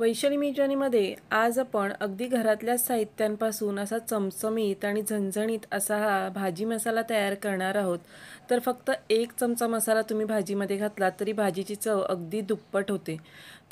वैशाली मिजानीमध्ये आज आपण अगदी घरातल्या साहित्यांपासून असा चमचमीत आणि झणझणीत असा हा भाजी मसाला तयार करणार आहोत तर फक्त एक चमचा मसाला तुम्ही भाजीमध्ये घातला तरी भाजीची चव अगदी दुप्पट होते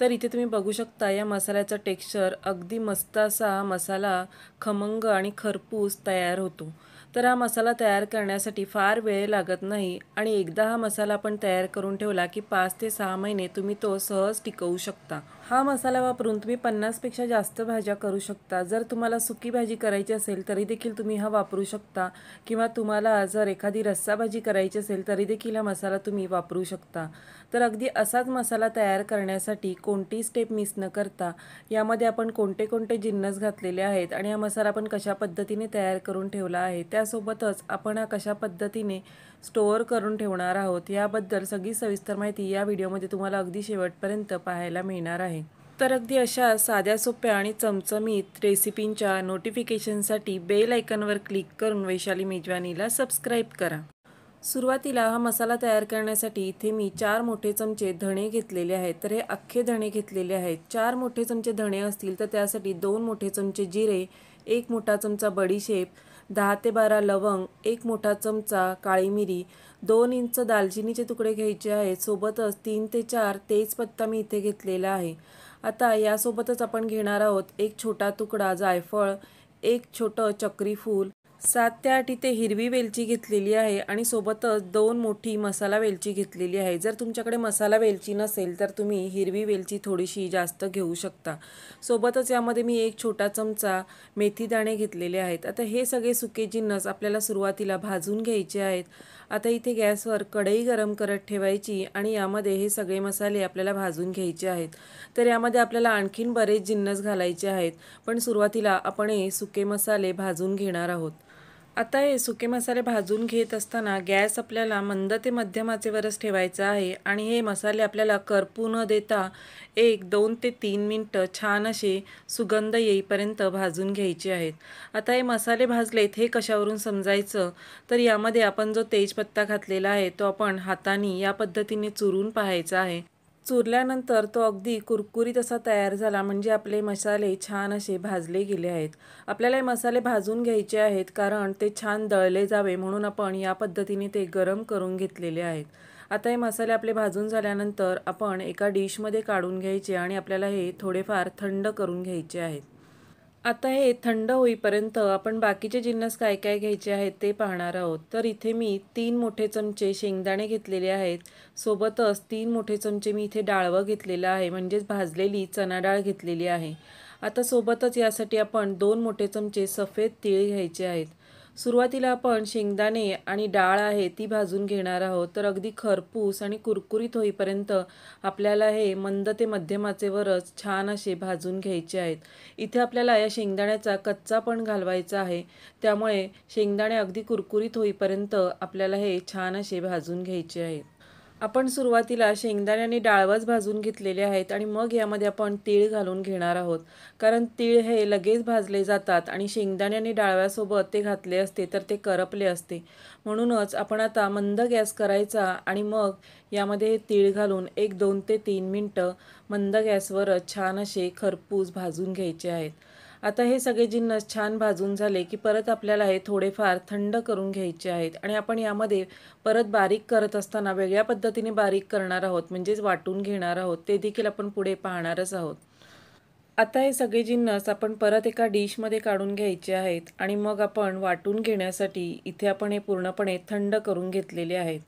तर इथे तुम्ही बघू शकता या मसाल्याचं टेक्स्चर अगदी मस्त असा मसाला खमंग आणि खरपूस तयार होतो तर हा मसाला तयार करण्यासाठी फार वेळ लागत नाही आणि एकदा हा मसाला आपण तयार करून ठेवला की पाच ते सहा महिने तुम्ही तो सहज टिकवू शकता हा मसाला वापरून तुम्ही पन्नासपेक्षा जास्त भाज्या करू शकता जर तुम्हाला सुकी भाजी करायची असेल तरी देखील तुम्ही हा वापरू शकता किंवा तुम्हाला जर एखादी रस्सा भाजी करायची असेल तरी देखील हा मसाला तुम्ही वापरू शकता तर अगदी असाच मसाला तयार करण्यासाठी कोणती स्टेप मिस न करता यामध्ये आपण कोणते कोणते जिन्नस घातलेले आहेत आणि हा मसाला आपण कशा पद्धतीने तयार करून ठेवला आहे त्यासोबतच आपण हा कशा पद्धतीने स्टोअर करून ठेवणार आहोत याबद्दल सगळी सविस्तर माहिती या व्हिडिओमध्ये तुम्हाला अगदी शेवटपर्यंत पाहायला मिळणार आहे तर अगदी अशा साध्या सोप्या आणि चमचमीत रेसिपींच्या नोटिफिकेशनसाठी बेल आयकनवर क्लिक करून वैशाली मेजवानीला सबस्क्राईब करा सुरुवातीला हा मसाला तयार करण्यासाठी इथे मी चार मोठे चमचे धणे घेतलेले आहेत तर हे अख्खे धणे घेतलेले आहेत चार मोठे चमचे धणे असतील तर त्यासाठी दोन मोठे चमचे जिरे एक मोठा चमचा बडीशेप दहा ते बारा लवंग एक मोठा चमचा काळी मिरी दोन इंच दालचिनीचे तुकडे घ्यायचे आहेत सोबतच तीन ते चार तेजपत्ता मी इथे घेतलेला आहे आता यासोबतच आपण घेणार आहोत एक छोटा तुकडा जायफळ एक छोटं चक्रीफूल सात ते आठ इथे हिरवी वेलची घेतलेली आहे आणि सोबतच दोन मोठी मसाला वेलची घेतलेली आहे जर तुमच्याकडे मसाला वेलची नसेल तर तुम्ही हिरवी वेलची थोडीशी जास्त घेऊ शकता सोबतच यामध्ये मी एक छोटा चमचा मेथी दाणे घेतलेले आहेत आता हे सगळे सुके जिन्नस आपल्याला सुरुवातीला भाजून घ्यायचे आहेत आता इथे गॅसवर कढई गरम करत ठेवायची आणि यामध्ये हे सगळे मसाले आपल्याला भाजून घ्यायचे आहेत तर यामध्ये आपल्याला आणखीन बरेच जिन्नस घालायचे आहेत पण सुरुवातीला आपण हे सुके मसाले भाजून घेणार आहोत आता हे सुके मसाले भाजून घेत असताना गॅस आपल्याला मंद ते मध्यमाचेवरच ठेवायचा आहे आणि हे मसाले आपल्याला करपू न देता एक दोन ते तीन मिनटं छान असे सुगंध येईपर्यंत भाजून घ्यायचे आहेत आता हे मसाले भाजलेत हे कशावरून समजायचं तर यामध्ये आपण जो तेजपत्ता घातलेला आहे तो आपण हाताने या पद्धतीने चुरून पाहायचा आहे चुरल्यानंतर तो अगदी कुरकुरीत असा तयार झाला म्हणजे आपले मसाले छान असे भाजले गेले आहेत आपल्याला हे मसाले भाजून घ्यायचे आहेत कारण ते छान दळले जावे म्हणून आपण या पद्धतीने ते गरम करून घेतलेले आहेत आता हे मसाले आपले भाजून झाल्यानंतर आपण एका डिशमध्ये काढून घ्यायचे आणि आपल्याला हे थोडेफार थंड करून घ्यायचे आहेत आता हे थंड होईपर्यंत आपण बाकीचे जिन्नस काय काय घ्यायचे आहेत ते पाहणार आहोत तर इथे मी तीन मोठे चमचे शेंगदाणे घेतलेले आहेत सोबतच तीन मोठे चमचे मी इथे डाळवं घेतलेलं आहे म्हणजेच भाजलेली चना डाळ घेतलेली आहे आता सोबतच यासाठी आपण दोन मोठे चमचे सफेद तीळ घ्यायचे आहेत सुरुवातीला आपण शेंगदाणे आणि डाळ आहे ती भाजून घेणार आहोत तर अगदी खरपूस आणि कुरकुरीत होईपर्यंत आपल्याला हे मंद ते मध्यमाचेवरच छान असे भाजून घ्यायचे आहेत इथे आपल्याला या शेंगदाण्याचा कच्चा पण घालवायचा आहे त्यामुळे शेंगदाणे अगदी कुरकुरीत होईपर्यंत आपल्याला हे छान असे भाजून घ्यायचे आहेत आपण सुरुवातीला शेंगदाणे आणि भाजून घेतलेले आहेत आणि मग यामध्ये आपण तीळ घालून घेणार आहोत कारण तीळ हे लगेच भाजले जातात आणि शेंगदाणे आणि डाळव्यासोबत ते घातले असते तर ते करपले असते म्हणूनच आपण आता मंद गॅस करायचा आणि मग यामध्ये तीळ घालून एक दोन ते तीन मिनटं मंद गॅसवरच छान असे खरपूस भाजून घ्यायचे आहेत आता हे सगळे जिन्नस छान भाजून झाले की परत आपल्याला हे थोडेफार थंड करून घ्यायचे आहेत आणि आपण यामध्ये परत बारीक करत असताना वेगळ्या पद्धतीने बारीक करणार आहोत म्हणजेच वाटून घेणार आहोत ते देखील आपण पुढे पाहणारच आहोत आता हे सगळे जिन्नस आपण परत एका डिशमध्ये काढून घ्यायचे आहेत आणि मग आपण वाटून घेण्यासाठी इथे आपण हे पूर्णपणे थंड करून घेतलेले आहेत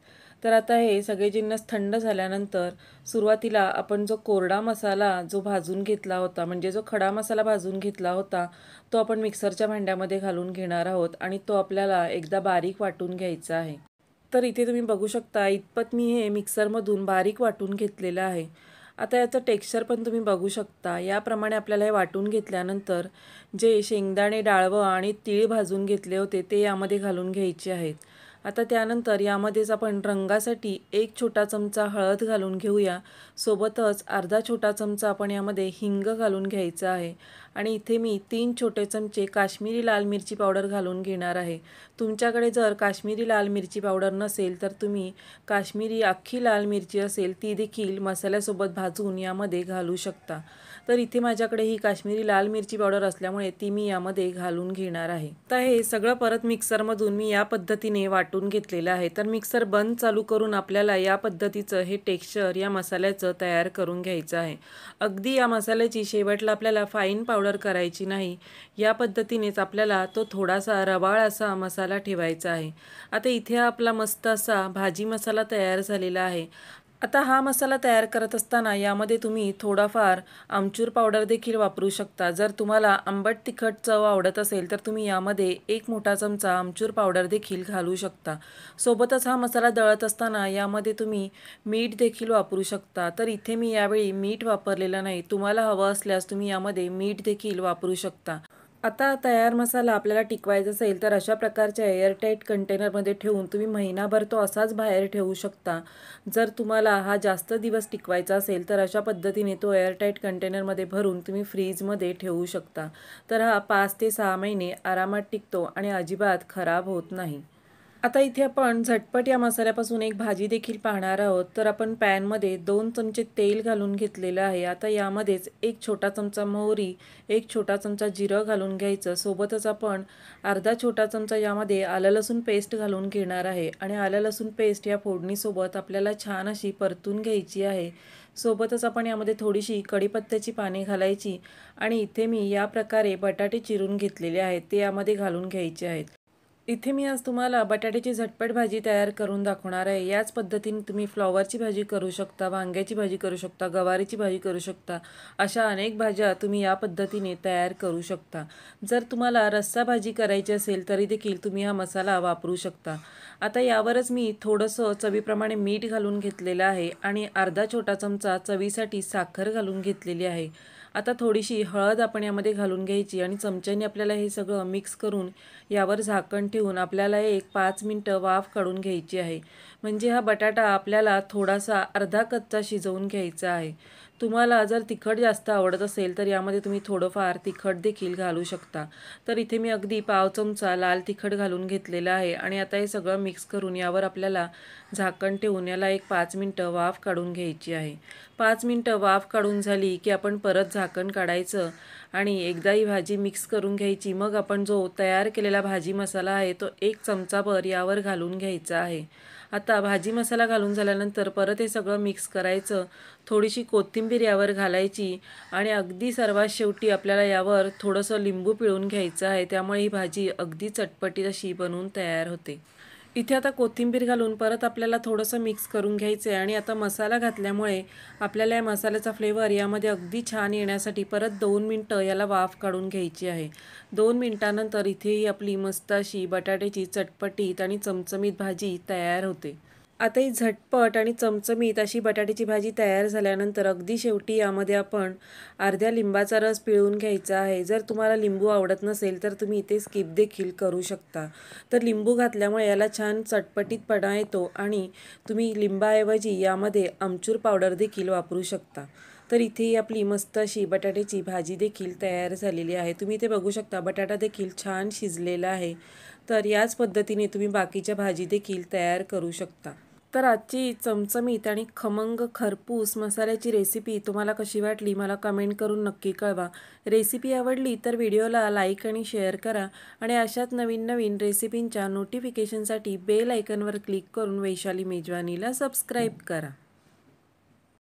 तर आता हे सगळे जिन्नस थंड झाल्यानंतर सुरुवातीला आपण जो कोरडा मसाला जो भाजून घेतला होता म्हणजे जो खडा मसाला भाजून घेतला होता तो आपण मिक्सरच्या भांड्यामध्ये घालून घेणार आहोत आणि तो आपल्याला एकदा बारीक वाटून घ्यायचा आहे तर इथे तुम्ही बघू शकता इतपत मी हे मिक्सरमधून बारीक वाटून घेतलेलं आहे आता याचं टेक्स्चर पण तुम्ही बघू शकता याप्रमाणे आपल्याला हे वाटून घेतल्यानंतर जे शेंगदाणे डाळवं आणि तीळ भाजून घेतले होते ते यामध्ये घालून घ्यायचे आहेत आता त्यानंतर यामध्येच आपण रंगासाठी एक छोटा चमचा हळद घालून घेऊया सोबतच अर्धा छोटा चमचा आपण यामध्ये हिंग घालून घ्यायचा आहे आणि इथे मी तीन छोटे चमचे काश्मीरी लाल मिरची पावडर घालून घेणार आहे तुमच्याकडे जर काश्मीरी लाल मिरची पावडर नसेल तर तुम्ही काश्मीरी अख्खी लाल मिरची असेल ती देखील मसाल्यासोबत भाजून यामध्ये घालू शकता तर इथे माझ्याकडे ही काश्मीरी लाल मिरची पावडर असल्यामुळे ती मी यामध्ये घालून घेणार आहे तर हे सगळं परत मिक्सरमधून मी या पद्धतीने वाटून घेतलेलं आहे तर मिक्सर बंद चालू करून आपल्याला या पद्धतीचं हे टेक्स्चर या मसाल्याचं तयार करून घ्यायचं आहे अगदी या मसाल्याची शेवटला आपल्याला फाईन पावडर करायची नाही या पद्धतीनेच आपल्याला तो थोडासा रवाळ असा मसाला ठेवायचा आहे आता इथे आपला मस्त असा भाजी मसाला तयार झालेला आहे आता हा मसाला तयार करत असताना यामध्ये तुम्ही थोडाफार आमचूर पावडर देखील वापरू शकता जर तुम्हाला आंबट तिखट चव आवडत असेल तर तुम्ही यामध्ये एक मोठा चमचा आमचूर पावडर देखील घालू शकता सोबतच हा मसाला दळत असताना यामध्ये तुम्ही मीठ देखील वापरू शकता तर इथे मी यावेळी मीठ वापरलेलं नाही तुम्हाला हवं असल्यास तुम्ही यामध्ये मीठ देखील वापरू शकता आता तयार मसाला आपल्याला टिकवायचा असेल तर अशा प्रकारच्या एअरटाईट कंटेनरमध्ये ठेवून तुम्ही महिनाभर तो असाच बाहेर ठेवू शकता जर तुम्हाला हा जास्त दिवस टिकवायचा असेल तर अशा पद्धतीने तो एअरटाईट कंटेनरमध्ये भरून तुम्ही फ्रीजमध्ये ठेवू शकता तर हा पाच ते सहा महिने आरामात टिकतो आणि अजिबात खराब होत नाही आता इथे आपण झटपट या मसाल्यापासून एक भाजी देखील पाहणार आहोत तर आपण पॅनमध्ये दोन चमचे तेल घालून घेतलेलं आहे आता यामध्येच एक छोटा चमचा मोहरी एक छोटा चमचा जिरं घालून घ्यायचं सोबतच आपण अर्धा छोटा चमचा यामध्ये आलं लसूण पेस्ट घालून घेणार आहे आणि आलं लसूण पेस्ट या फोडणीसोबत आपल्याला छान अशी परतून घ्यायची आहे सोबतच आपण यामध्ये थोडीशी कढीपत्त्याची पाने घालायची आणि इथे मी या प्रकारे बटाटे चिरून घेतलेले आहेत ते यामध्ये घालून घ्यायचे आहेत इथे मी आज तुम्हाला बटाट्याची झटपट भाजी तयार करून दाखवणार आहे याच पद्धतीने तुम्ही फ्लॉवरची भाजी करू शकता वांग्याची भाजी करू शकता गवारीची भाजी करू शकता अशा अनेक भाज्या तुम्ही या पद्धतीने तयार करू शकता जर तुम्हाला रस्सा भाजी करायची असेल तरी देखील तुम्ही हा मसाला वापरू शकता आता यावरच मी थोडंसं चवीप्रमाणे मीठ घालून घेतलेलं आहे आणि अर्धा छोटा चमचा चवीसाठी साखर घालून घेतलेली आहे आता थोडीशी हळद आपण यामध्ये घालून घ्यायची आणि चमच्याने आपल्याला हे सगळं मिक्स करून यावर झाकण ठेवून आपल्याला एक पाच मिनटं वाफ काढून घ्यायची आहे म्हणजे हा बटाटा आपल्याला थोडासा अर्धा कच्चा शिजवून घ्यायचा आहे तुम्हाला जर तिखट जास्त आवडत असेल तर यामध्ये तुम्ही थोडंफार तिखट देखील घालू शकता तर इथे मी अगदी पाव चमचा लाल तिखट घालून घेतलेला आहे आणि आता हे सगळं मिक्स करून यावर आपल्याला झाकण ठेवून याला एक पाच मिनटं वाफ काढून घ्यायची आहे पाच मिनटं वाफ काढून झाली की आपण परत झाकण काढायचं आणि एकदा ही भाजी मिक्स करून घ्यायची मग आपण जो तयार केलेला भाजी मसाला आहे तो एक चमचाभर यावर घालून घ्यायचा आहे आता भाजी मसाला घालून झाल्यानंतर परत हे सगळं मिक्स करायचं थोडीशी कोथिंबीर यावर घालायची आणि अगदी सर्वात शेवटी आपल्याला यावर थोडंसं लिंबू पिळून घ्यायचं आहे त्यामुळे ही भाजी अगदी चटपटीत अशी बनवून तयार होते इथे आता कोथिंबीर घालून परत आपल्याला थोडंसं मिक्स करून घ्यायचं आहे आणि आता मसाला घातल्यामुळे आपल्याला या मसाल्याचा फ्लेवर यामध्ये अगदी छान येण्यासाठी परत दोन मिनटं याला वाफ काढून घ्यायची आहे दोन मिनटानंतर इथेही आपली मस्त अशी बटाट्याची चटपटीत आणि चमचमीत भाजी तयार होते आता ही झटपट आणि चमचमीत अशी बटाट्याची भाजी तयार झाल्यानंतर अगदी शेवटी यामध्ये आपण अर्ध्या लिंबाचा रस पिळून घ्यायचा आहे जर तुम्हाला लिंबू आवडत नसेल तर तुम्ही इथे स्किप देखील करू शकता तर लिंबू घातल्यामुळे याला छान चटपटीतपणा येतो आणि तुम्ही लिंबाऐवजी यामध्ये आमचूर पावडर देखील वापरू शकता तर इथे आपली मस्त अशी बटाट्याची भाजी देखील तयार झालेली आहे तुम्ही इथे बघू शकता बटाटा देखील छान शिजलेला आहे तर याच पद्धतीने तुम्ही बाकीच्या भाजी देखील तयार करू शकता तर आजची चमचमीत आणि खमंग खरपूस मसाल्याची रेसिपी तुम्हाला कशी वाटली मला कमेंट करून नक्की कळवा रेसिपी आवडली तर व्हिडिओला लाईक आणि शेअर करा आणि अशाच नवीन नवीन रेसिपींच्या नोटिफिकेशनसाठी बेल आयकनवर क्लिक करून वैशाली मेजवानीला सबस्क्राईब करा